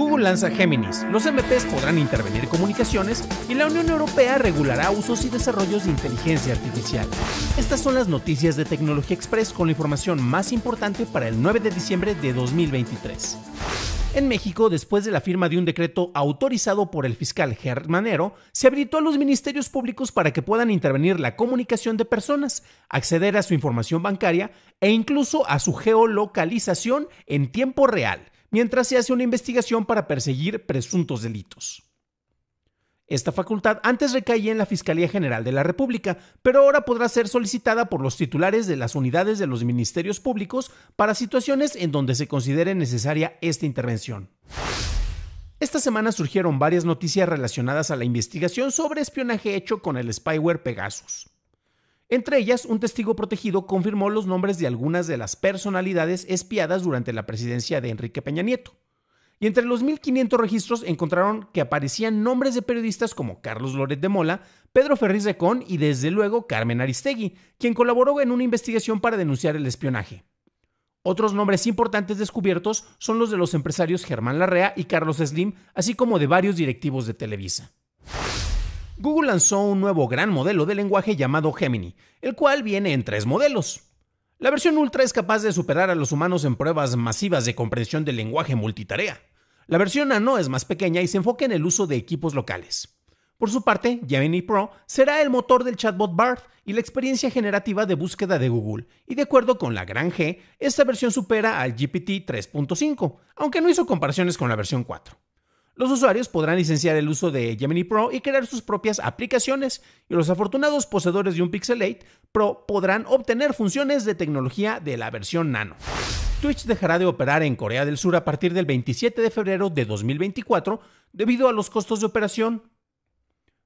Google lanza Géminis, los MPs podrán intervenir comunicaciones y la Unión Europea regulará usos y desarrollos de inteligencia artificial. Estas son las noticias de Tecnología Express con la información más importante para el 9 de diciembre de 2023. En México, después de la firma de un decreto autorizado por el fiscal Manero se habilitó a los ministerios públicos para que puedan intervenir la comunicación de personas, acceder a su información bancaria e incluso a su geolocalización en tiempo real mientras se hace una investigación para perseguir presuntos delitos. Esta facultad antes recaía en la Fiscalía General de la República, pero ahora podrá ser solicitada por los titulares de las unidades de los ministerios públicos para situaciones en donde se considere necesaria esta intervención. Esta semana surgieron varias noticias relacionadas a la investigación sobre espionaje hecho con el spyware Pegasus. Entre ellas, un testigo protegido confirmó los nombres de algunas de las personalidades espiadas durante la presidencia de Enrique Peña Nieto. Y entre los 1.500 registros encontraron que aparecían nombres de periodistas como Carlos Loret de Mola, Pedro Ferriz de Con y desde luego Carmen Aristegui, quien colaboró en una investigación para denunciar el espionaje. Otros nombres importantes descubiertos son los de los empresarios Germán Larrea y Carlos Slim, así como de varios directivos de Televisa. Google lanzó un nuevo gran modelo de lenguaje llamado Gemini, el cual viene en tres modelos. La versión Ultra es capaz de superar a los humanos en pruebas masivas de comprensión del lenguaje multitarea. La versión Nano es más pequeña y se enfoca en el uso de equipos locales. Por su parte, Gemini Pro será el motor del chatbot BART y la experiencia generativa de búsqueda de Google, y de acuerdo con la gran G, esta versión supera al GPT 3.5, aunque no hizo comparaciones con la versión 4. Los usuarios podrán licenciar el uso de Gemini Pro y crear sus propias aplicaciones, y los afortunados poseedores de un Pixel 8 Pro podrán obtener funciones de tecnología de la versión Nano. Twitch dejará de operar en Corea del Sur a partir del 27 de febrero de 2024 debido a los costos de operación.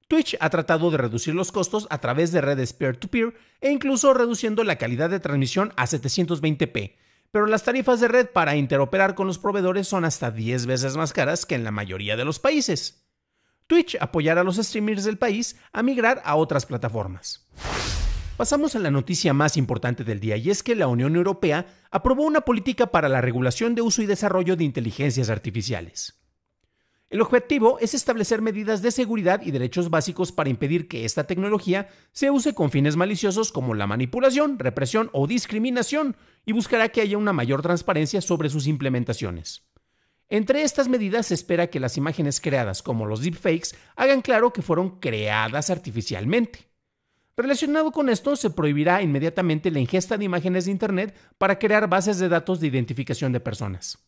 Twitch ha tratado de reducir los costos a través de redes peer-to-peer e incluso reduciendo la calidad de transmisión a 720p, pero las tarifas de red para interoperar con los proveedores son hasta 10 veces más caras que en la mayoría de los países. Twitch apoyará a los streamers del país a migrar a otras plataformas. Pasamos a la noticia más importante del día y es que la Unión Europea aprobó una política para la regulación de uso y desarrollo de inteligencias artificiales. El objetivo es establecer medidas de seguridad y derechos básicos para impedir que esta tecnología se use con fines maliciosos como la manipulación, represión o discriminación y buscará que haya una mayor transparencia sobre sus implementaciones. Entre estas medidas se espera que las imágenes creadas como los deepfakes hagan claro que fueron creadas artificialmente. Relacionado con esto, se prohibirá inmediatamente la ingesta de imágenes de Internet para crear bases de datos de identificación de personas.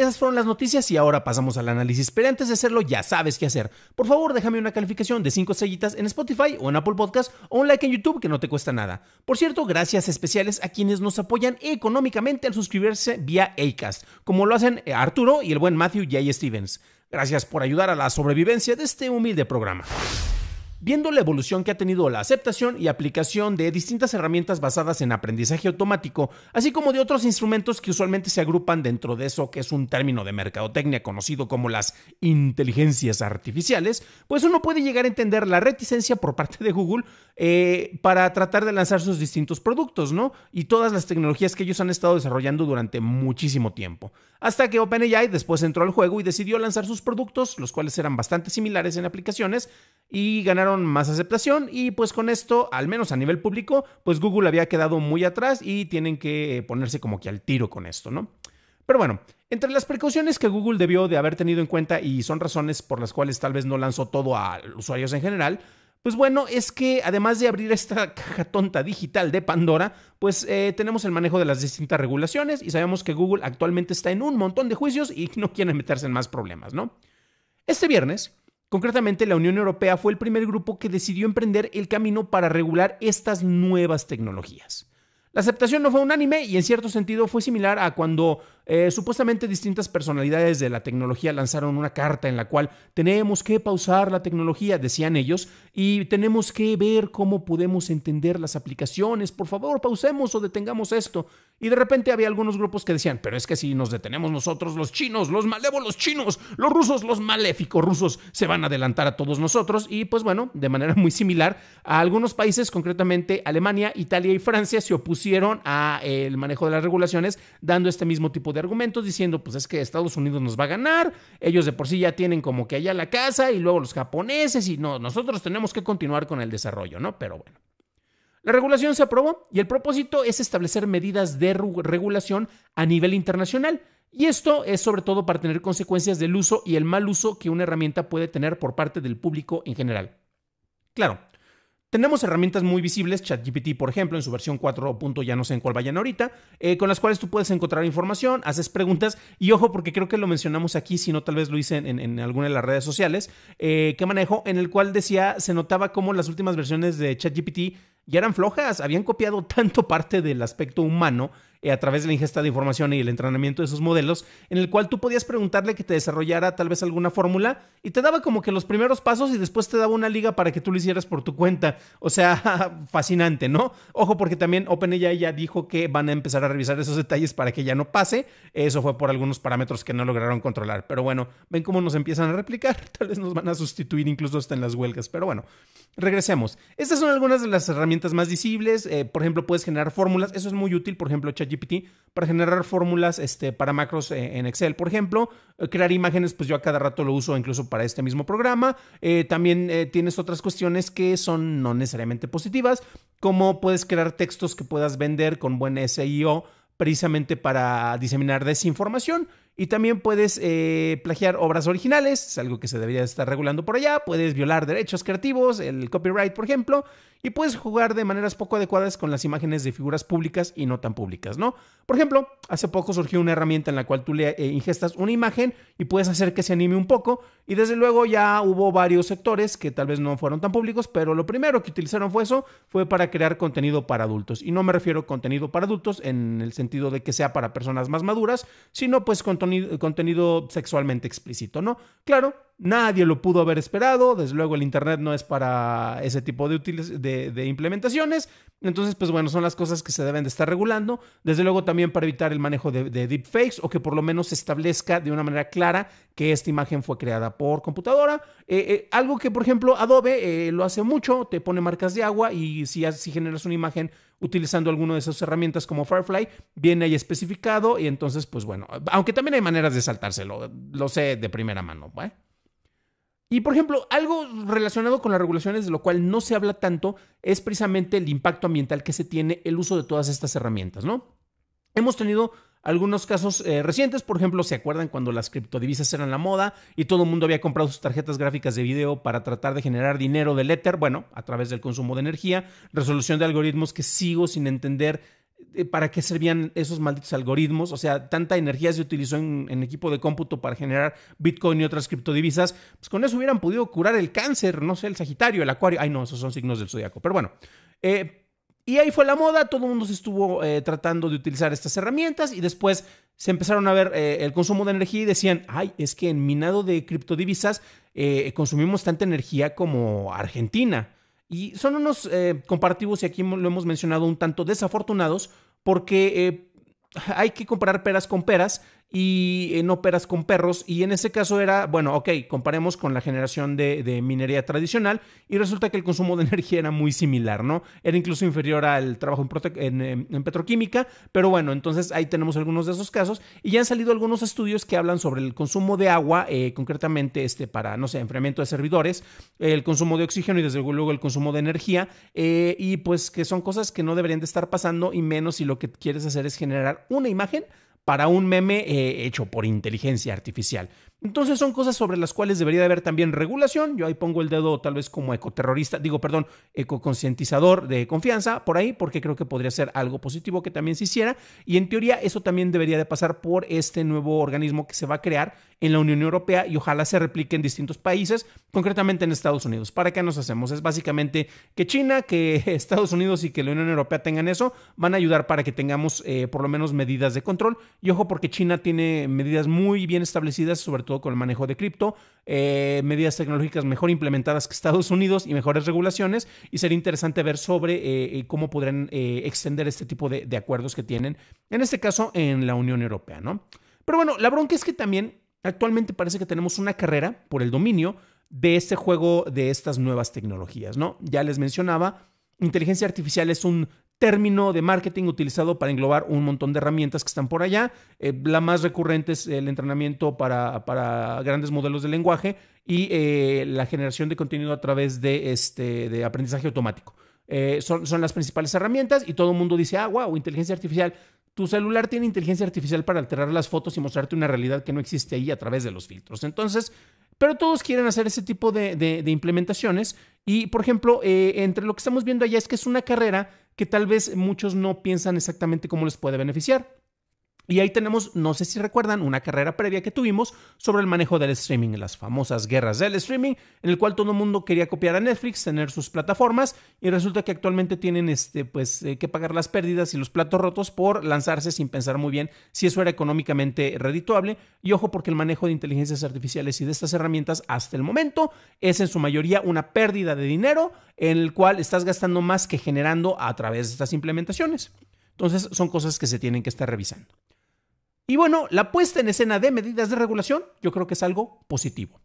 Esas fueron las noticias y ahora pasamos al análisis. Pero antes de hacerlo, ya sabes qué hacer. Por favor, déjame una calificación de 5 estrellitas en Spotify o en Apple Podcast o un like en YouTube que no te cuesta nada. Por cierto, gracias especiales a quienes nos apoyan económicamente al suscribirse vía Acast, como lo hacen eh, Arturo y el buen Matthew J. Stevens. Gracias por ayudar a la sobrevivencia de este humilde programa viendo la evolución que ha tenido la aceptación y aplicación de distintas herramientas basadas en aprendizaje automático, así como de otros instrumentos que usualmente se agrupan dentro de eso que es un término de mercadotecnia conocido como las inteligencias artificiales, pues uno puede llegar a entender la reticencia por parte de Google eh, para tratar de lanzar sus distintos productos, ¿no? Y todas las tecnologías que ellos han estado desarrollando durante muchísimo tiempo. Hasta que OpenAI después entró al juego y decidió lanzar sus productos, los cuales eran bastante similares en aplicaciones, y ganaron más aceptación y pues con esto, al menos a nivel público, pues Google había quedado muy atrás y tienen que eh, ponerse como que al tiro con esto, ¿no? Pero bueno, entre las precauciones que Google debió de haber tenido en cuenta y son razones por las cuales tal vez no lanzó todo a usuarios en general, pues bueno, es que además de abrir esta caja tonta digital de Pandora, pues eh, tenemos el manejo de las distintas regulaciones y sabemos que Google actualmente está en un montón de juicios y no quiere meterse en más problemas, ¿no? Este viernes, Concretamente, la Unión Europea fue el primer grupo que decidió emprender el camino para regular estas nuevas tecnologías. La aceptación no fue unánime y en cierto sentido fue similar a cuando eh, supuestamente distintas personalidades de la tecnología lanzaron una carta en la cual tenemos que pausar la tecnología, decían ellos, y tenemos que ver cómo podemos entender las aplicaciones. Por favor, pausemos o detengamos esto. Y de repente había algunos grupos que decían, pero es que si nos detenemos nosotros, los chinos, los malévolos chinos, los rusos, los maléficos rusos, se van a adelantar a todos nosotros. Y pues bueno, de manera muy similar, a algunos países, concretamente Alemania, Italia y Francia, se opusieron al manejo de las regulaciones, dando este mismo tipo de argumentos diciendo, pues es que Estados Unidos nos va a ganar, ellos de por sí ya tienen como que allá la casa y luego los japoneses y no, nosotros tenemos que continuar con el desarrollo, ¿no? Pero bueno. La regulación se aprobó y el propósito es establecer medidas de regulación a nivel internacional. Y esto es sobre todo para tener consecuencias del uso y el mal uso que una herramienta puede tener por parte del público en general. Claro, tenemos herramientas muy visibles, ChatGPT por ejemplo, en su versión 4.0, ya no sé en cuál vayan ahorita, eh, con las cuales tú puedes encontrar información, haces preguntas y ojo porque creo que lo mencionamos aquí, si no tal vez lo hice en, alguna de las redes sociales, eh, que manejo, en el cual decía, se notaba cómo las últimas versiones de ChatGPT ya eran flojas, habían copiado tanto parte del aspecto humano eh, a través de la ingesta de información y el entrenamiento de esos modelos, en el cual tú podías preguntarle que te desarrollara tal vez alguna fórmula y te daba como que los primeros pasos y después te daba una liga para que tú lo hicieras por tu cuenta. O sea, fascinante, ¿no? Ojo porque también OpenAI ya dijo que van a empezar a revisar esos detalles para que ya no pase. Eso fue por algunos parámetros que no lograron controlar. Pero bueno, ven cómo nos empiezan a replicar. Tal vez nos van a sustituir incluso hasta en las huelgas. Pero bueno, regresemos. Estas son algunas de las herramientas más visibles. Eh, por ejemplo, puedes generar fórmulas. Eso es muy útil. Por ejemplo, chat GPT para generar fórmulas este, para macros eh, en Excel, por ejemplo. Eh, crear imágenes, pues yo a cada rato lo uso incluso para este mismo programa. Eh, también tienes otras cuestiones que son no necesariamente positivas, como puedes crear textos que puedas vender con buen SEO precisamente para diseminar desinformación. Y también puedes eh, plagiar obras originales, es algo que se debería estar regulando por allá. Puedes violar derechos creativos, el copyright, por ejemplo. Y puedes jugar de maneras poco adecuadas con las imágenes de figuras públicas y no tan públicas, ¿no? Por ejemplo, hace poco surgió una herramienta en la cual tú le eh, ingestas una imagen y puedes hacer que se anime un poco. Y desde luego ya hubo varios sectores que tal vez no fueron tan públicos, pero lo primero que utilizaron fue eso, fue para crear contenido para adultos. Y no me refiero a contenido para adultos en el sentido de que sea para personas más maduras, sino pues con contenido, sexualmente explícito, ¿no? Claro, Nadie lo pudo haber esperado, desde luego el Internet no es para ese tipo de, de, implementaciones, entonces pues bueno, son las cosas que se deben de estar regulando, desde luego también para evitar el manejo de, deepfakes o que por lo menos se establezca de una manera clara que esta imagen fue creada por computadora, eh, eh, algo que por ejemplo Adobe eh, lo hace mucho, te pone marcas de agua y si, generas una imagen utilizando alguna de esas herramientas como Firefly, viene ahí especificado y entonces pues bueno, aunque también hay maneras de saltárselo, lo sé de primera mano, y por ejemplo, algo relacionado con las regulaciones, de lo cual no se habla tanto, es precisamente el impacto ambiental que se tiene el uso de todas estas herramientas, ¿no? Hemos tenido algunos casos eh, recientes, por ejemplo, ¿se acuerdan cuando las criptodivisas eran la moda y todo el mundo había comprado sus tarjetas gráficas de video para tratar de generar dinero del éter. Bueno, a través del consumo de energía, resolución de algoritmos que sigo sin entender eh, para qué servían esos malditos algoritmos. O sea, tanta energía se utilizó en, equipo de cómputo para generar Bitcoin y otras criptodivisas. Pues con eso hubieran podido curar el cáncer, no sé, el Sagitario, el Acuario. Ay, no, esos son signos del zodiaco. Pero bueno. Eh, y ahí fue la moda, todo el mundo se estuvo eh, tratando de utilizar estas herramientas y después se empezaron a ver el consumo de energía y decían, ay, es que en minado de criptodivisas consumimos tanta energía como Argentina. Y son unos eh, comparativos, y aquí lo hemos mencionado un tanto desafortunados, porque eh, hay que comparar peras con peras y eh, no operas con perros. Y en ese caso era, bueno, ok, comparemos con la generación de, minería tradicional y resulta que el consumo de energía era muy similar, ¿no? Era incluso inferior al trabajo en, petroquímica, pero bueno, entonces ahí tenemos algunos de esos casos y ya han salido algunos estudios que hablan sobre el consumo de agua, eh, concretamente este, para, no sé, enfriamiento de servidores, el consumo de oxígeno y desde luego el consumo de energía eh, y pues que son cosas que no deberían de estar pasando y menos si lo que quieres hacer es generar una imagen para un meme eh, hecho por inteligencia artificial. Entonces son cosas sobre las cuales debería haber también regulación. Yo ahí pongo el dedo tal vez como ecoterrorista, digo, perdón, ecoconcientizador de confianza por ahí, porque creo que podría ser algo positivo que también se hiciera. Y en teoría eso también debería de pasar por este nuevo organismo que se va a crear en la Unión Europea y ojalá se replique en distintos países, concretamente en Estados Unidos. ¿Para qué nos hacemos? Es básicamente que China, que Estados Unidos y que la Unión Europea tengan eso, van a ayudar para que tengamos eh, por lo menos medidas de control. Y ojo, porque China tiene medidas muy bien establecidas, sobre todo con el manejo de cripto, eh, medidas tecnológicas mejor implementadas que Estados Unidos y mejores regulaciones. Y sería interesante ver sobre eh, eh, cómo podrán extender este tipo de, de, acuerdos que tienen, en este caso en la Unión Europea, ¿no? Pero bueno, la bronca es que también actualmente parece que tenemos una carrera por el dominio de este juego de estas nuevas tecnologías, ¿no? Ya les mencionaba, inteligencia artificial es un término de marketing utilizado para englobar un montón de herramientas que están por allá. Eh, la más recurrente es el entrenamiento para, para grandes modelos de lenguaje y eh, la generación de contenido a través de, este, de aprendizaje automático. Eh, son, son, las principales herramientas y todo el mundo dice, ah, wow, inteligencia artificial. Tu celular tiene inteligencia artificial para alterar las fotos y mostrarte una realidad que no existe ahí a través de los filtros. Entonces, pero todos quieren hacer ese tipo de, implementaciones. Y, por ejemplo, eh, entre lo que estamos viendo allá es que es una carrera que tal vez muchos no piensan exactamente cómo les puede beneficiar. Y ahí tenemos, no sé si recuerdan, una carrera previa que tuvimos sobre el manejo del streaming, las famosas guerras del streaming, en el cual todo el mundo quería copiar a Netflix, tener sus plataformas, y resulta que actualmente tienen este, pues, eh, que pagar las pérdidas y los platos rotos por lanzarse sin pensar muy bien si eso era económicamente redituable. Y ojo, porque el manejo de inteligencias artificiales y de estas herramientas hasta el momento es en su mayoría una pérdida de dinero en el cual estás gastando más que generando a través de estas implementaciones. Entonces son cosas que se tienen que estar revisando. Y bueno, la puesta en escena de medidas de regulación yo creo que es algo positivo.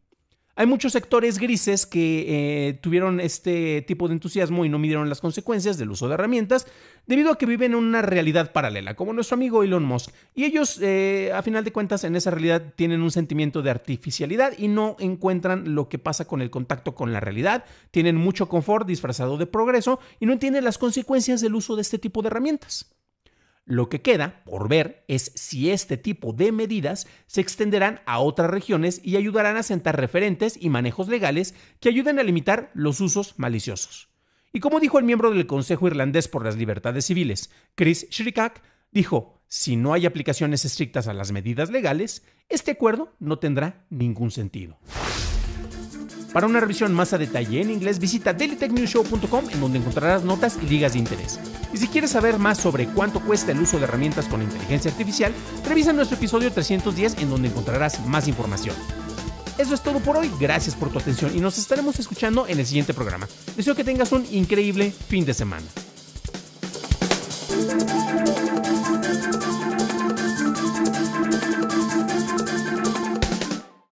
Hay muchos sectores grises que eh, tuvieron este tipo de entusiasmo y no midieron las consecuencias del uso de herramientas debido a que viven en una realidad paralela, como nuestro amigo Elon Musk. Y ellos, eh, a final de cuentas, en esa realidad tienen un sentimiento de artificialidad y no encuentran lo que pasa con el contacto con la realidad. Tienen mucho confort disfrazado de progreso y no entienden las consecuencias del uso de este tipo de herramientas. Lo que queda por ver es si este tipo de medidas se extenderán a otras regiones y ayudarán a sentar referentes y manejos legales que ayuden a limitar los usos maliciosos. Y como dijo el miembro del Consejo Irlandés por las Libertades Civiles, Chris Shrikak, dijo, si no hay aplicaciones estrictas a las medidas legales, este acuerdo no tendrá ningún sentido. Para una revisión más a detalle en inglés, visita dailytechnewshow.com en donde encontrarás notas y ligas de interés. Y si quieres saber más sobre cuánto cuesta el uso de herramientas con inteligencia artificial, revisa nuestro episodio 310 en donde encontrarás más información. Eso es todo por hoy, gracias por tu atención y nos estaremos escuchando en el siguiente programa. Deseo que tengas un increíble fin de semana.